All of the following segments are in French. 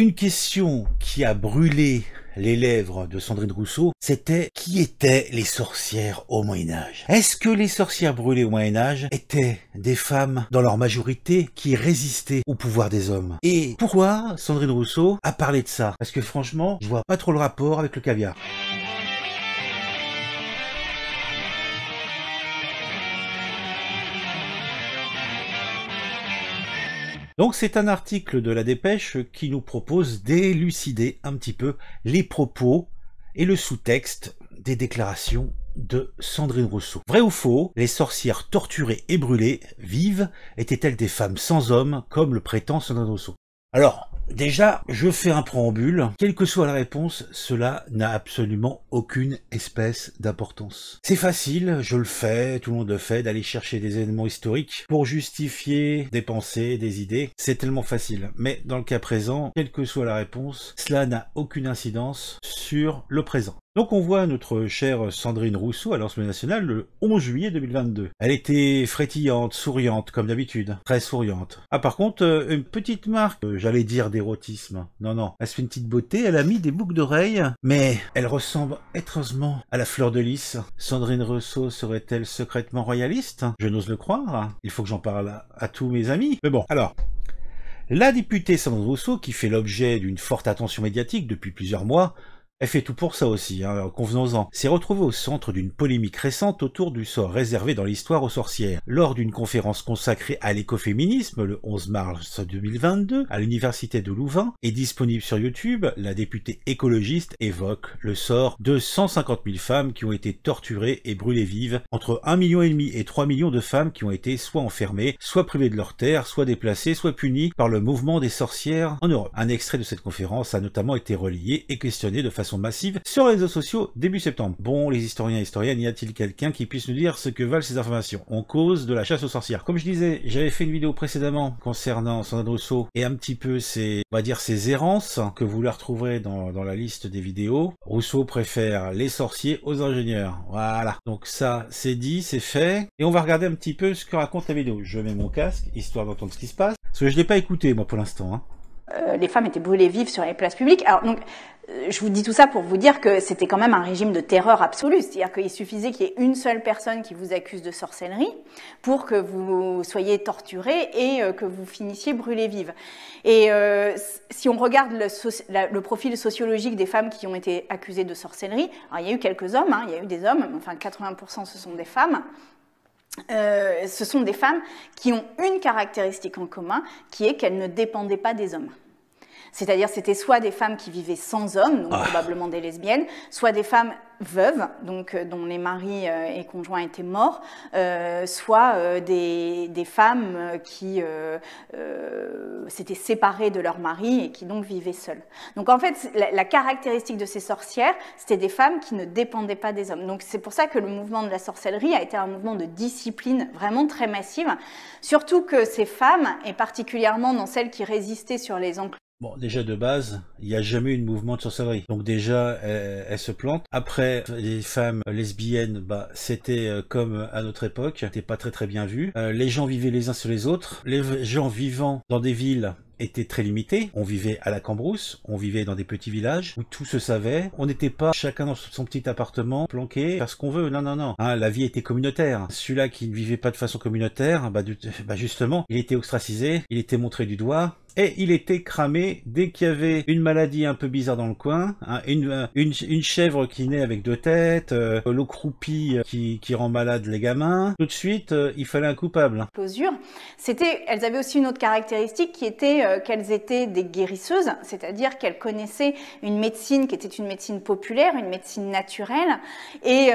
Une question qui a brûlé les lèvres de Sandrine Rousseau, c'était qui étaient les sorcières au Moyen Âge Est-ce que les sorcières brûlées au Moyen Âge étaient des femmes dans leur majorité qui résistaient au pouvoir des hommes Et pourquoi Sandrine Rousseau a parlé de ça Parce que franchement, je vois pas trop le rapport avec le caviar. Donc c'est un article de la dépêche qui nous propose d'élucider un petit peu les propos et le sous-texte des déclarations de Sandrine Rousseau. Vrai ou faux, les sorcières torturées et brûlées, vives, étaient-elles des femmes sans hommes, comme le prétend Sandrine Rousseau Alors, Déjà, je fais un préambule. Quelle que soit la réponse, cela n'a absolument aucune espèce d'importance. C'est facile, je le fais, tout le monde le fait, d'aller chercher des éléments historiques pour justifier des pensées, des idées. C'est tellement facile. Mais dans le cas présent, quelle que soit la réponse, cela n'a aucune incidence sur le présent. Donc on voit notre chère Sandrine Rousseau à l'Assemblée nationale le 11 juillet 2022. Elle était frétillante, souriante comme d'habitude, très souriante. Ah par contre, euh, une petite marque, euh, j'allais dire d'érotisme. Non non, elle se fait une petite beauté, elle a mis des boucles d'oreilles, mais elle ressemble étrangement à la fleur de lys. Sandrine Rousseau serait-elle secrètement royaliste Je n'ose le croire. Il faut que j'en parle à tous mes amis. Mais bon, alors, la députée Sandrine Rousseau, qui fait l'objet d'une forte attention médiatique depuis plusieurs mois, elle fait tout pour ça aussi, hein, convenons-en. S'est retrouvée au centre d'une polémique récente autour du sort réservé dans l'histoire aux sorcières. Lors d'une conférence consacrée à l'écoféminisme le 11 mars 2022 à l'université de Louvain et disponible sur YouTube, la députée écologiste évoque le sort de 150 000 femmes qui ont été torturées et brûlées vives, entre 1,5 million et 3 millions de femmes qui ont été soit enfermées, soit privées de leurs terres, soit déplacées, soit punies par le mouvement des sorcières en Europe. Un extrait de cette conférence a notamment été relié et questionné de façon massive sur les réseaux sociaux début septembre. Bon, les historiens et historiennes, y a-t-il quelqu'un qui puisse nous dire ce que valent ces informations On cause de la chasse aux sorcières. Comme je disais, j'avais fait une vidéo précédemment concernant Sandra Rousseau et un petit peu ses, on va dire, ses errances que vous la retrouverez dans, la liste des vidéos. Rousseau préfère les sorciers aux ingénieurs. Voilà. Donc ça, c'est dit, c'est fait. Et on va regarder un petit peu ce que raconte la vidéo. Je mets mon casque, histoire d'entendre ce qui se passe. Parce que je ne l'ai pas écouté, moi, pour l'instant. Hein. Euh, les femmes étaient brûlées vives sur les places publiques. Alors donc, euh, je vous dis tout ça pour vous dire que c'était quand même un régime de terreur absolue, c'est-à-dire qu'il suffisait qu'il y ait une seule personne qui vous accuse de sorcellerie pour que vous soyez torturé et euh, que vous finissiez brûlées vives. Et si on regarde le, profil sociologique des femmes qui ont été accusées de sorcellerie, il y a eu quelques hommes, hein, il y a eu des hommes, enfin 80% ce sont des femmes, euh, ce sont des femmes qui ont une caractéristique en commun, qui est qu'elles ne dépendaient pas des hommes. C'est-à-dire, c'était soit des femmes qui vivaient sans hommes, donc ah. probablement des lesbiennes, soit des femmes veuves, donc euh, dont les maris euh, et conjoints étaient morts, soit des, femmes qui s'étaient séparées de leur mari et qui donc vivaient seules. Donc en fait, la, caractéristique de ces sorcières, c'était des femmes qui ne dépendaient pas des hommes. Donc c'est pour ça que le mouvement de la sorcellerie a été un mouvement de discipline vraiment très massive, surtout que ces femmes, et particulièrement dans celles qui résistaient sur les enclos, Bon, déjà de base, il n'y a jamais eu de mouvement de sorcellerie. Donc déjà, elle, se plante. Après, les femmes lesbiennes, bah, c'était euh, comme à notre époque, c'était pas très très bien vu. Euh, les gens vivaient les uns sur les autres. Les gens vivant dans des villes étaient très limités. On vivait à la Cambrousse, on vivait dans des petits villages où tout se savait. On n'était pas chacun dans son petit appartement, planqué, faire ce qu'on veut. Non, non, non. Hein, la vie était communautaire. Celui-là qui ne vivait pas de façon communautaire, bah, bah justement, il était ostracisé, il était montré du doigt, et il était cramé dès qu'il y avait une maladie un peu bizarre dans le coin, hein, une, chèvre qui naît avec deux têtes, euh, l'eau croupie euh, qui, rend malade les gamins. Tout de suite, euh, il fallait un coupable. C'était, elles avaient aussi une autre caractéristique qui était qu'elles étaient des guérisseuses, c'est-à-dire qu'elles connaissaient une médecine qui était une médecine populaire, une médecine naturelle, et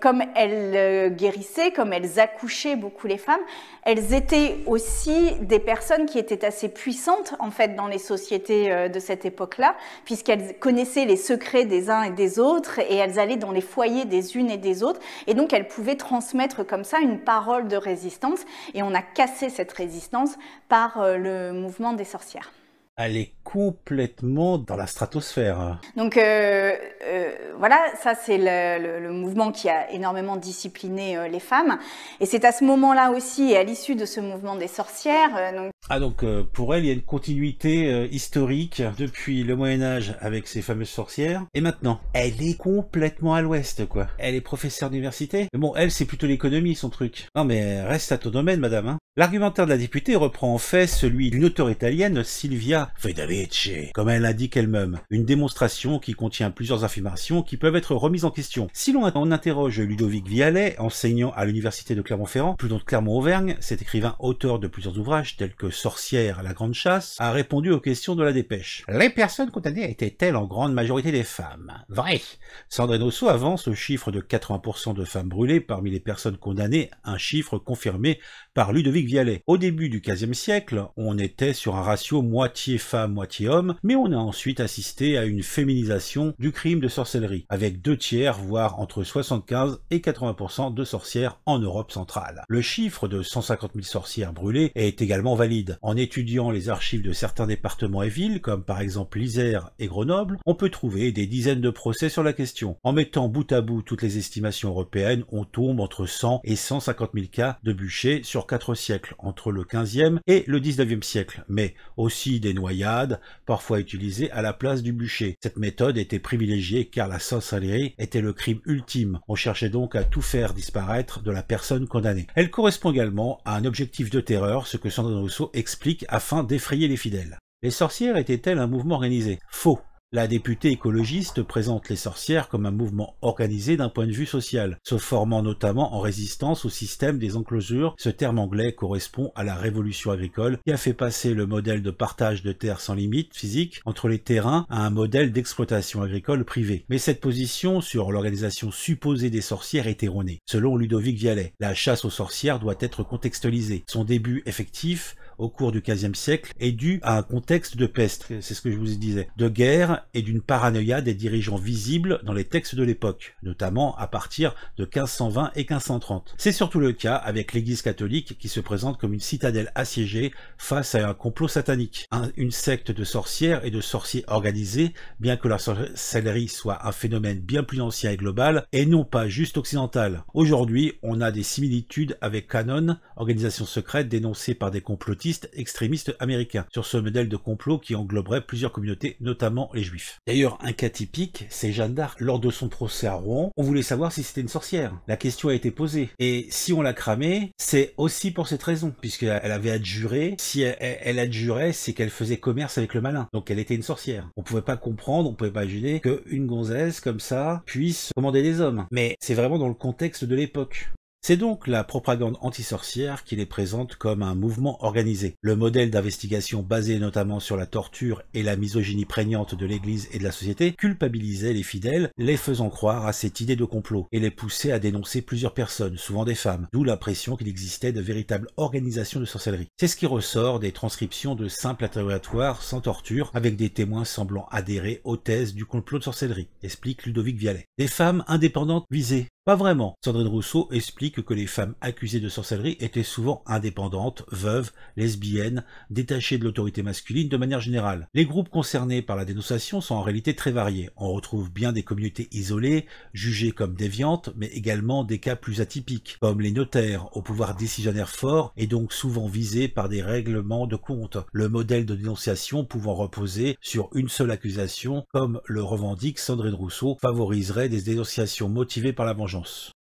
comme elles guérissaient, comme elles accouchaient beaucoup les femmes, elles étaient aussi des personnes qui étaient assez puissantes en fait dans les sociétés euh, de cette époque-là, puisqu'elles connaissaient les secrets des uns et des autres et elles allaient dans les foyers des unes et des autres et donc elles pouvaient transmettre comme ça une parole de résistance et on a cassé cette résistance par euh, le mouvement des sorcières elle est complètement dans la stratosphère. Donc euh, euh, voilà, ça c'est le, mouvement qui a énormément discipliné euh, les femmes. Et c'est à ce moment-là aussi, et à l'issue de ce mouvement des sorcières. Ah donc pour elle, il y a une continuité historique depuis le Moyen Âge avec ces fameuses sorcières. Et maintenant, elle est complètement à l'ouest, quoi. Elle est professeure d'université. bon, elle, c'est plutôt l'économie, son truc. Non mais reste à ton domaine, madame. Hein. L'argumentaire de la députée reprend en fait celui d'une auteure italienne, Sylvia comme elle l'indique elle-même, une démonstration qui contient plusieurs affirmations qui peuvent être remises en question. Si l'on interroge Ludovic Vialet, enseignant à l'université de Clermont-Ferrand, plus de Clermont-Auvergne, cet écrivain auteur de plusieurs ouvrages tels que Sorcière à la Grande Chasse, a répondu aux questions de la dépêche. Les personnes condamnées étaient-elles en grande majorité des femmes Vrai Sandrine Rousseau avance le chiffre de 80% de femmes brûlées parmi les personnes condamnées, un chiffre confirmé par Ludovic Vialet. Au début du XVe siècle, on était sur un ratio moitié femme, moitié homme, mais on a ensuite assisté à une féminisation du crime de sorcellerie, avec deux tiers, voire entre 75 et 80% de sorcières en Europe centrale. Le chiffre de 150 000 sorcières brûlées est également valide. En étudiant les archives de certains départements et villes, comme par exemple l'Isère et Grenoble, on peut trouver des dizaines de procès sur la question. En mettant bout à bout toutes les estimations européennes, on tombe entre 100 et 150 000 cas de bûcher sur quatre siècles, entre le 15e et le 19e siècle, mais aussi des noyades, parfois utilisées à la place du bûcher. Cette méthode était privilégiée car la sorcellerie était le crime ultime. On cherchait donc à tout faire disparaître de la personne condamnée. Elle correspond également à un objectif de terreur, ce que Sandrine Rousseau explique afin d'effrayer les fidèles. Les sorcières étaient-elles un mouvement organisé Faux. La députée écologiste présente les sorcières comme un mouvement organisé d'un point de vue social, se formant notamment en résistance au système des enclosures. Ce terme anglais correspond à la révolution agricole qui a fait passer le modèle de partage de terres sans limite physique entre les terrains à un modèle d'exploitation agricole privée. Mais cette position sur l'organisation supposée des sorcières est erronée. Selon Ludovic Vialet, la chasse aux sorcières doit être contextualisée. Son début effectif au cours du XVe siècle est due à un contexte de peste, c'est ce que je vous disais, de guerre et d'une paranoïa des dirigeants visibles dans les textes de l'époque, notamment à partir de 1520 et 1530. C'est surtout le cas avec l'Église catholique qui se présente comme une citadelle assiégée face à un complot satanique, une secte de sorcières et de sorciers organisés, bien que la sorcellerie soit un phénomène bien plus ancien et global, et non pas juste occidental. Aujourd'hui, on a des similitudes avec Canon, organisation secrète dénoncée par des complotistes extrémiste extrémistes américains, sur ce modèle de complot qui engloberait plusieurs communautés, notamment les juifs. D'ailleurs, un cas typique, c'est Jeanne d'Arc. Lors de son procès à Rouen, on voulait savoir si c'était une sorcière. La question a été posée. Et si on l'a cramé c'est aussi pour cette raison, puisqu'elle avait adjuré. Si elle, adjurait, c'est qu'elle faisait commerce avec le malin. Donc elle était une sorcière. On pouvait pas comprendre, on pouvait pas imaginer qu'une gonzesse comme ça puisse commander des hommes. Mais c'est vraiment dans le contexte de l'époque. C'est donc la propagande anti-sorcière qui les présente comme un mouvement organisé. Le modèle d'investigation basé notamment sur la torture et la misogynie prégnante de l'Église et de la société culpabilisait les fidèles, les faisant croire à cette idée de complot et les poussait à dénoncer plusieurs personnes, souvent des femmes, d'où l'impression qu'il existait de véritables organisations de sorcellerie. C'est ce qui ressort des transcriptions de simples interrogatoires sans torture avec des témoins semblant adhérer aux thèses du complot de sorcellerie, explique Ludovic Vialet. Des femmes indépendantes visées, pas vraiment. Sandrine Rousseau explique que les femmes accusées de sorcellerie étaient souvent indépendantes, veuves, lesbiennes, détachées de l'autorité masculine de manière générale. Les groupes concernés par la dénonciation sont en réalité très variés. On retrouve bien des communautés isolées, jugées comme déviantes, mais également des cas plus atypiques, comme les notaires, au pouvoir décisionnaire fort et donc souvent visés par des règlements de compte, le modèle de dénonciation pouvant reposer sur une seule accusation, comme le revendique Sandrine Rousseau, favoriserait des dénonciations motivées par la vengeance.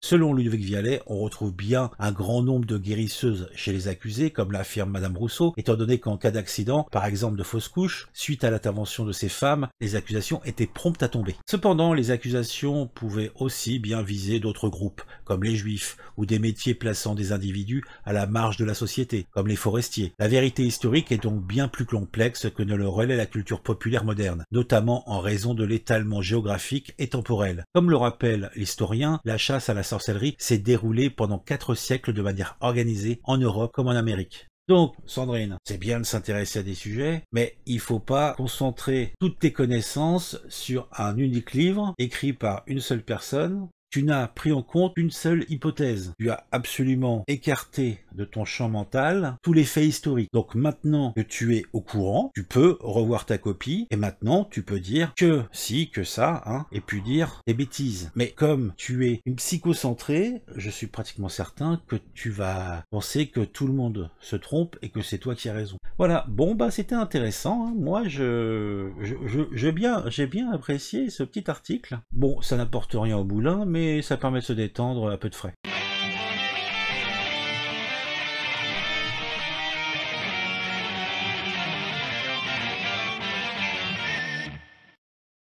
Selon Ludovic Vialet, on retrouve bien un grand nombre de guérisseuses chez les accusés, comme l'affirme Madame Rousseau, étant donné qu'en cas d'accident, par exemple de fausse couche, suite à l'intervention de ces femmes, les accusations étaient promptes à tomber. Cependant, les accusations pouvaient aussi bien viser d'autres groupes, comme les juifs, ou des métiers plaçant des individus à la marge de la société, comme les forestiers. La vérité historique est donc bien plus complexe que ne le relaie la culture populaire moderne, notamment en raison de l'étalement géographique et temporel. Comme le rappelle l'historien, la chasse à la sorcellerie s'est déroulée pendant quatre siècles de manière organisée en Europe comme en Amérique. Donc, Sandrine, c'est bien de s'intéresser à des sujets, mais il faut pas concentrer toutes tes connaissances sur un unique livre écrit par une seule personne tu n'as pris en compte une seule hypothèse. Tu as absolument écarté de ton champ mental tous les faits historiques. Donc maintenant que tu es au courant, tu peux revoir ta copie et maintenant tu peux dire que si, que ça, hein, et puis dire des bêtises. Mais comme tu es une psychocentrée, je suis pratiquement certain que tu vas penser que tout le monde se trompe et que c'est toi qui as raison. Voilà, bon bah c'était intéressant. Hein. Moi je j'ai bien, apprécié ce petit article. Bon, ça n'apporte rien au moulin, mais et ça permet de se détendre à peu de frais.